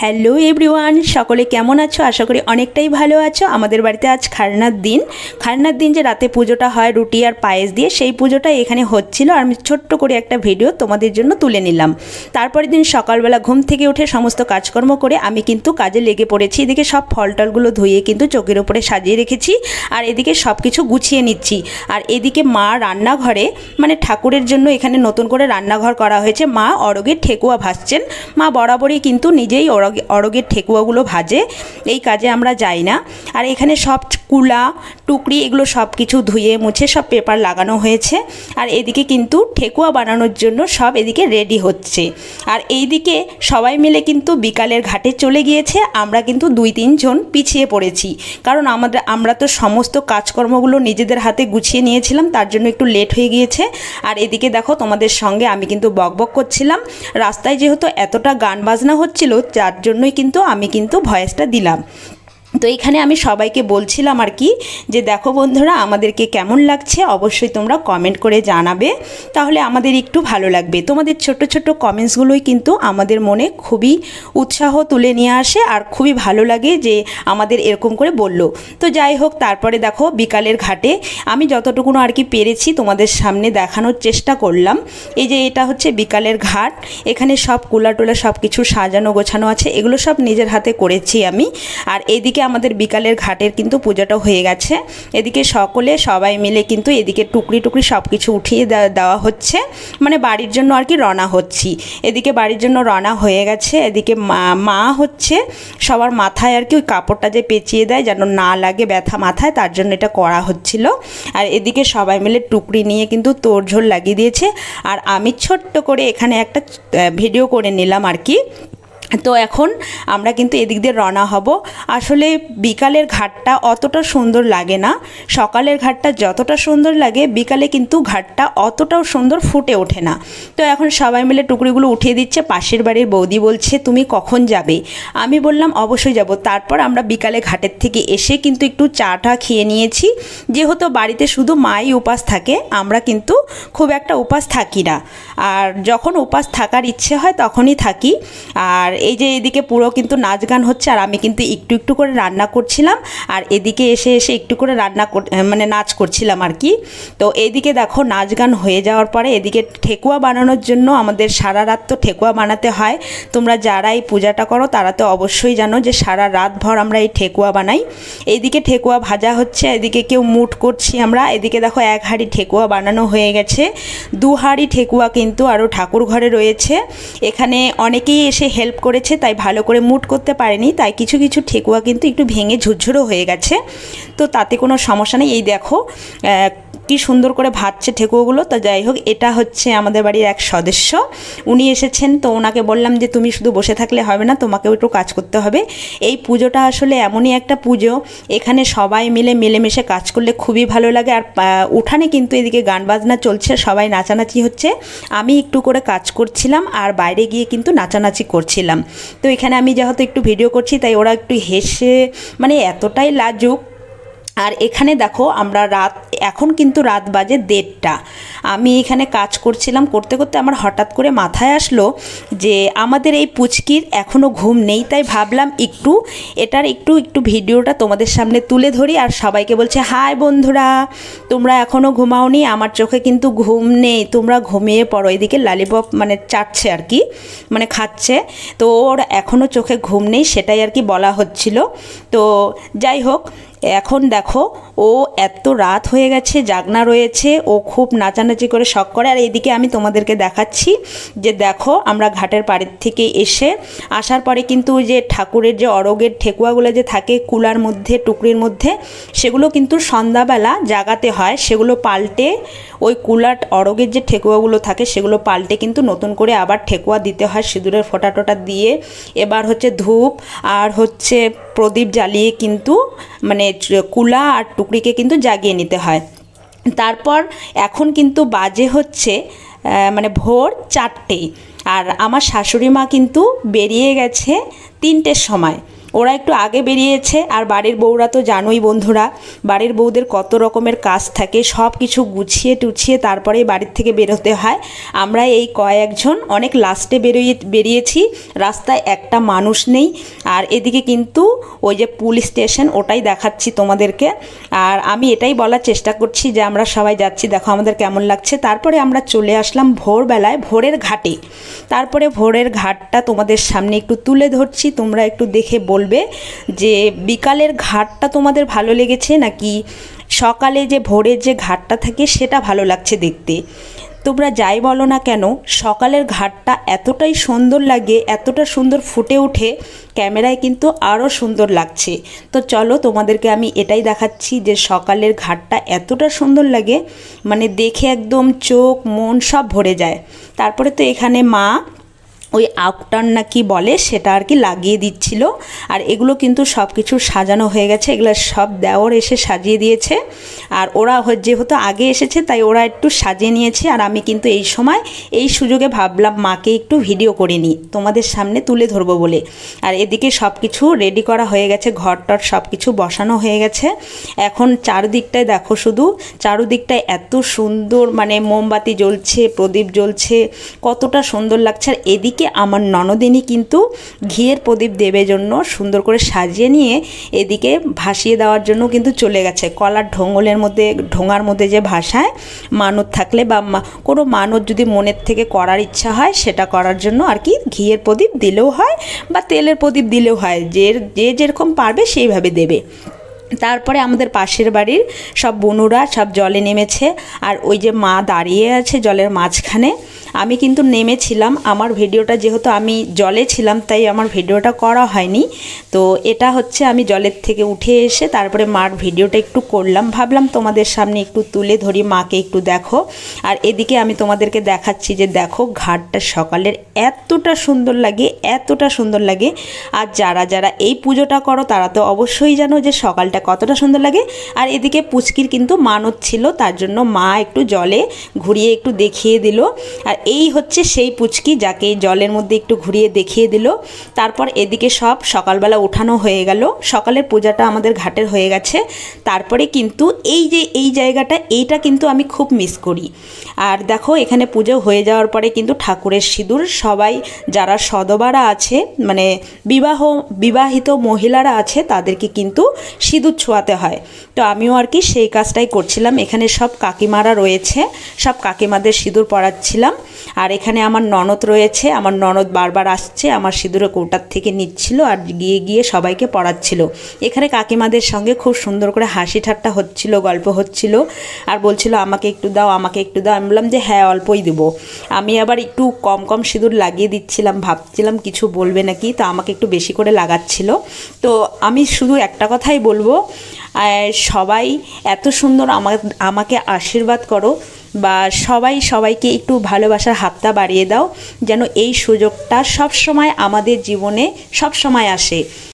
hello everyone সকলে কেমন আছো আশা করি অনেকটাই ভালো আছো আমাদের বাড়িতে আজ খারনার দিন খারনার দিন যে রাতে পুজোটা হয় রুটি আর পায়েস দিয়ে সেই পুজোটা এখানে হচ্ছিল আর আমি ছোট্ট করে একটা ভিডিও তোমাদের জন্য তুলে নিলাম তারপরের দিন সকালবেলা ঘুম থেকে উঠে সমস্ত কাজকর্ম করে আমি কিন্তু কাজে লেগে পড়েছি এদিকে সব ফলটলগুলো ধুয়ে কিন্তু চোখের ওপরে সাজিয়ে রেখেছি আর এদিকে সব কিছু গুছিয়ে নিচ্ছি আর এদিকে মা রান্নাঘরে মানে ঠাকুরের জন্য এখানে নতুন করে রান্নাঘর করা হয়েছে মা অরগের ঠেকুয়া ভাসছেন মা বরাবরই কিন্তু নিজেই অরগে অরগের ঠেকুয়াগুলো ভাজে এই কাজে আমরা যাই না আর এখানে সব কুলা টুকরি এগুলো সব কিছু ধুয়ে মুছে সব পেপার লাগানো হয়েছে আর এদিকে কিন্তু ঠেকুয়া বানানোর জন্য সব এদিকে রেডি হচ্ছে আর এইদিকে সবাই মিলে কিন্তু বিকালের ঘাটে চলে গিয়েছে আমরা কিন্তু দুই তিনজন পিছিয়ে পড়েছি কারণ আমাদের আমরা তো সমস্ত কাজকর্মগুলো নিজেদের হাতে গুছিয়ে নিয়েছিলাম তার জন্য একটু লেট হয়ে গিয়েছে আর এদিকে দেখো তোমাদের সঙ্গে আমি কিন্তু বকবক করছিলাম রাস্তায় যেহেতু এতটা গান বাজনা হচ্ছিল যা তার জন্যই কিন্তু আমি কিন্তু ভয়েসটা দিলাম তো এখানে আমি সবাইকে বলছিলাম আর কি যে দেখো বন্ধুরা আমাদেরকে কেমন লাগছে অবশ্যই তোমরা কমেন্ট করে জানাবে তাহলে আমাদের একটু ভালো লাগবে তোমাদের ছোট ছোট কমেন্টসগুলোই কিন্তু আমাদের মনে খুবই উৎসাহ তুলে নিয়ে আসে আর খুবই ভালো লাগে যে আমাদের এরকম করে বলল তো যাই হোক তারপরে দেখো বিকালের ঘাটে আমি যতটুকুনো আর কি পেরেছি তোমাদের সামনে দেখানোর চেষ্টা করলাম এই যে এটা হচ্ছে বিকালের ঘাট এখানে সব কুলা টুলা সব কিছু সাজানো গোছানো আছে এগুলো সব নিজের হাতে করেছি আমি আর এদিকে আমাদের বিকালের ঘাটের কিন্তু পূজাটা হয়ে গেছে এদিকে সকলে সবাই মিলে কিন্তু এদিকে টুকরি টুকরি সব কিছু উঠিয়ে দেওয়া হচ্ছে মানে বাড়ির জন্য আর কি রওনা হচ্ছি এদিকে বাড়ির জন্য রওনা হয়ে গেছে এদিকে মা হচ্ছে সবার মাথায় আর কি ওই কাপড়টা যে পেঁচিয়ে দেয় যেন না লাগে ব্যথা মাথায় তার জন্য এটা করা হচ্ছিল আর এদিকে সবাই মিলে টুকরি নিয়ে কিন্তু তোড়ঝোড় লাগিয়ে দিয়েছে আর আমি ছোট্ট করে এখানে একটা ভিডিও করে নিলাম আর কি তো এখন আমরা কিন্তু এদিক দিয়ে রওনা হব আসলে বিকালের ঘাটটা অতটা সুন্দর লাগে না সকালের ঘাটটা যতটা সুন্দর লাগে বিকালে কিন্তু ঘাটটা অতটাও সুন্দর ফুটে ওঠে না তো এখন সবাই মিলে টুকরিগুলো উঠিয়ে দিচ্ছে পাশের বাড়ির বৌদি বলছে তুমি কখন যাবে আমি বললাম অবশ্যই যাব তারপর আমরা বিকালে ঘাটের থেকে এসে কিন্তু একটু চাটা খেয়ে নিয়েছি যেহেতু বাড়িতে শুধু মাই উপাস থাকে আমরা কিন্তু খুব একটা উপাস থাকি না আর যখন উপাস থাকার ইচ্ছে হয় তখনই থাকি আর এই যে এদিকে পুরো কিন্তু নাচ গান হচ্ছে আর আমি কিন্তু একটু একটু করে রান্না করছিলাম আর এদিকে এসে এসে একটু করে রান্না মানে নাচ করছিলাম আর কি তো এদিকে দেখো নাচ গান হয়ে যাওয়ার পরে এদিকে ঠেকুয়া বানানোর জন্য আমাদের সারা রাত তো ঠেকুয়া বানাতে হয় তোমরা যারা এই পূজাটা করো তারা তো অবশ্যই জানো যে সারা রাত ভর আমরা এই ঠেকুয়া বানাই এদিকে ঠেকুয়া ভাজা হচ্ছে এদিকে কেউ মুট করছি আমরা এদিকে দেখো এক হাড়ি ঠেকুয়া বানানো হয়ে গেছে দু হাড়ি ঠেকুয়া কিন্তু আরও ঠাকুর ঘরে রয়েছে এখানে অনেকেই এসে হেল্প করে করেছে তাই ভালো করে মুট করতে পারেনি তাই কিছু কিছু ঠেকুয়া কিন্তু একটু ভেঙে ঝুরঝুরো হয়ে গেছে তো তাতে কোনো সমস্যা নেই এই দেখো কি সুন্দর করে ভাজছে ঠেকুয়োগুলো তো যাই হোক এটা হচ্ছে আমাদের বাড়ির এক সদস্য উনি এসেছেন তো ওনাকে বললাম যে তুমি শুধু বসে থাকলে হবে না তোমাকেও একটু কাজ করতে হবে এই পুজোটা আসলে এমনই একটা পুজো এখানে সবাই মিলে মিলেমিশে কাজ করলে খুবই ভালো লাগে আর উঠানে কিন্তু এদিকে গান বাজনা চলছে সবাই নাচানাচি হচ্ছে আমি একটু করে কাজ করছিলাম আর বাইরে গিয়ে কিন্তু নাচানাচি করছিলাম তো এখানে আমি যেহেতু একটু ভিডিও করছি তাই ওরা একটু হেসে মানে এতটাই লাজুক আর এখানে দেখো আমরা রাত এখন কিন্তু রাত বাজে দেড়টা আমি এখানে কাজ করছিলাম করতে করতে আমার হঠাৎ করে মাথায় আসলো যে আমাদের এই পুচকির এখনও ঘুম নেই তাই ভাবলাম একটু এটার একটু একটু ভিডিওটা তোমাদের সামনে তুলে ধরি আর সবাইকে বলছে হাই বন্ধুরা তোমরা এখনও ঘুমাওনি আমার চোখে কিন্তু ঘুম নেই তোমরা ঘুমিয়ে পড়ো এদিকে লালিপপ মানে চাটছে আর কি মানে খাচ্ছে তো ওর এখনও চোখে ঘুম নেই সেটাই আর কি বলা হচ্ছিল তো যাই হোক এখন দেখো ও এত রাত হয়ে গেছে জাগনা রয়েছে ও খুব নাচানাচি করে শখ করে আর এদিকে আমি তোমাদেরকে দেখাচ্ছি যে দেখো আমরা ঘাটের পাড়ের থেকে এসে আসার পরে কিন্তু যে ঠাকুরের যে অরগের ঠেকুয়াগুলো যে থাকে কুলার মধ্যে টুকরির মধ্যে সেগুলো কিন্তু সন্ধ্যাবেলা জাগাতে হয় সেগুলো পাল্টে ওই কুলার অরগের যে ঠেকুয়াগুলো থাকে সেগুলো পাল্টে কিন্তু নতুন করে আবার ঠেকুয়া দিতে হয় সিঁদুরের ফোটা টোটা দিয়ে এবার হচ্ছে ধূপ আর হচ্ছে প্রদীপ জ্বালিয়ে কিন্তু মানে কুলা আর টুকরিকে কিন্তু জাগিয়ে নিতে হয় তারপর এখন কিন্তু বাজে হচ্ছে মানে ভোর চারটেই আর আমার শাশুড়ি মা কিন্তু বেরিয়ে গেছে তিনটের সময় ওরা একটু আগে বেরিয়েছে আর বাড়ির বউরা তো জানোই বন্ধুরা বাড়ির বউদের কত রকমের কাজ থাকে সব কিছু গুছিয়ে টুছিয়ে তারপরেই বাড়ির থেকে বেরোতে হয় আমরা এই কয়েকজন অনেক লাস্টে বেরিয়ে বেরিয়েছি রাস্তায় একটা মানুষ নেই আর এদিকে কিন্তু ওই যে পুলিশ স্টেশন ওটাই দেখাচ্ছি তোমাদেরকে আর আমি এটাই বলার চেষ্টা করছি যে আমরা সবাই যাচ্ছি দেখো আমাদের কেমন লাগছে তারপরে আমরা চলে আসলাম ভোরবেলায় ভোরের ঘাটে তারপরে ভোরের ঘাটটা তোমাদের সামনে একটু তুলে ধরছি তোমরা একটু দেখে বল বলবে যে বিকালের ঘাটটা তোমাদের ভালো লেগেছে নাকি সকালে যে ভোরের যে ঘাটটা থাকে সেটা ভালো লাগছে দেখতে তোমরা যাই বলো না কেন সকালের ঘাটটা এতটাই সুন্দর লাগে এতটা সুন্দর ফুটে উঠে ক্যামেরায় কিন্তু আরও সুন্দর লাগছে তো চলো তোমাদেরকে আমি এটাই দেখাচ্ছি যে সকালের ঘাটটা এতটা সুন্দর লাগে মানে দেখে একদম চোখ মন সব ভরে যায় তারপরে তো এখানে মা ওই আউটার না কি বলে সেটা আর কি লাগিয়ে দিচ্ছিল আর এগুলো কিন্তু সব কিছু সাজানো হয়ে গেছে এগুলো সব দেওর এসে সাজিয়ে দিয়েছে আর ওরা যেহেতু আগে এসেছে তাই ওরা একটু সাজিয়ে নিয়েছে আর আমি কিন্তু এই সময় এই সুযোগে ভাবলাম মাকে একটু ভিডিও করে নিই তোমাদের সামনে তুলে ধরবো বলে আর এদিকে সব কিছু রেডি করা হয়ে গেছে ঘর টর সব কিছু বসানো হয়ে গেছে এখন চারদিকটায় দেখো শুধু চারদিকটায় এত সুন্দর মানে মোমবাতি জ্বলছে প্রদীপ জ্বলছে কতটা সুন্দর লাগছে আর এদিকে আজকে আমার ননদিনী কিন্তু ঘিয়ের প্রদীপ দেবের জন্য সুন্দর করে সাজিয়ে নিয়ে এদিকে ভাসিয়ে দেওয়ার জন্য কিন্তু চলে গেছে কলার ঢোঙলের মধ্যে ঢোঙার মধ্যে যে ভাষায় মানত থাকলে বা কোনো মানত যদি মনের থেকে করার ইচ্ছা হয় সেটা করার জন্য আর কি ঘিয়ের প্রদীপ দিলেও হয় বা তেলের প্রদীপ দিলেও হয় যে যে যেরকম পারবে সেইভাবে দেবে তারপরে আমাদের পাশের বাড়ির সব বনুরা সব জলে নেমেছে আর ওই যে মা দাঁড়িয়ে আছে জলের মাঝখানে আমি কিন্তু নেমেছিলাম আমার ভিডিওটা যেহেতু আমি জলে ছিলাম তাই আমার ভিডিওটা করা হয়নি তো এটা হচ্ছে আমি জলের থেকে উঠে এসে তারপরে মার ভিডিওটা একটু করলাম ভাবলাম তোমাদের সামনে একটু তুলে ধরি মাকে একটু দেখো আর এদিকে আমি তোমাদেরকে দেখাচ্ছি যে দেখো ঘাটটা সকালের এতটা সুন্দর লাগে এতটা সুন্দর লাগে আর যারা যারা এই পুজোটা করো তারা তো অবশ্যই জানো যে সকালটা কতটা সুন্দর লাগে আর এদিকে পুচকির কিন্তু মানত ছিল তার জন্য মা একটু জলে ঘুরিয়ে একটু দেখিয়ে দিল আর এই হচ্ছে সেই পুচকি যাকে জলের মধ্যে একটু ঘুরিয়ে দেখিয়ে দিল তারপর এদিকে সব সকালবেলা উঠানো হয়ে গেল সকালের পূজাটা আমাদের ঘাটের হয়ে গেছে তারপরে কিন্তু এই যে এই জায়গাটা এইটা কিন্তু আমি খুব মিস করি আর দেখো এখানে পুজো হয়ে যাওয়ার পরে কিন্তু ঠাকুরের সিঁদুর সবাই যারা সদবারা আছে মানে বিবাহ বিবাহিত মহিলারা আছে তাদেরকে কিন্তু সিঁদুর হলুদ ছোঁয়াতে হয় তো আমিও আর কি সেই কাজটাই করছিলাম এখানে সব কাকিমারা রয়েছে সব কাকিমাদের সিঁদুর পরাচ্ছিলাম আর এখানে আমার ননদ রয়েছে আমার ননদ বারবার আসছে আমার সিঁদুরে কৌটার থেকে নিচ্ছিল আর গিয়ে গিয়ে সবাইকে পড়াচ্ছিল এখানে কাকিমাদের সঙ্গে খুব সুন্দর করে হাসি ঠাট্টা হচ্ছিল গল্প হচ্ছিল আর বলছিল আমাকে একটু দাও আমাকে একটু দাও আমি বললাম যে হ্যাঁ অল্পই দেবো আমি আবার একটু কম কম সিঁদুর লাগিয়ে দিচ্ছিলাম ভাবছিলাম কিছু বলবে নাকি তো আমাকে একটু বেশি করে লাগাচ্ছিল তো আমি শুধু একটা কথাই বলবো আর সবাই এত সুন্দর আমার আমাকে আশীর্বাদ করো বা সবাই সবাইকে একটু ভালোবাসার হাতটা বাড়িয়ে দাও যেন এই সুযোগটা সব সময় আমাদের জীবনে সব সময় আসে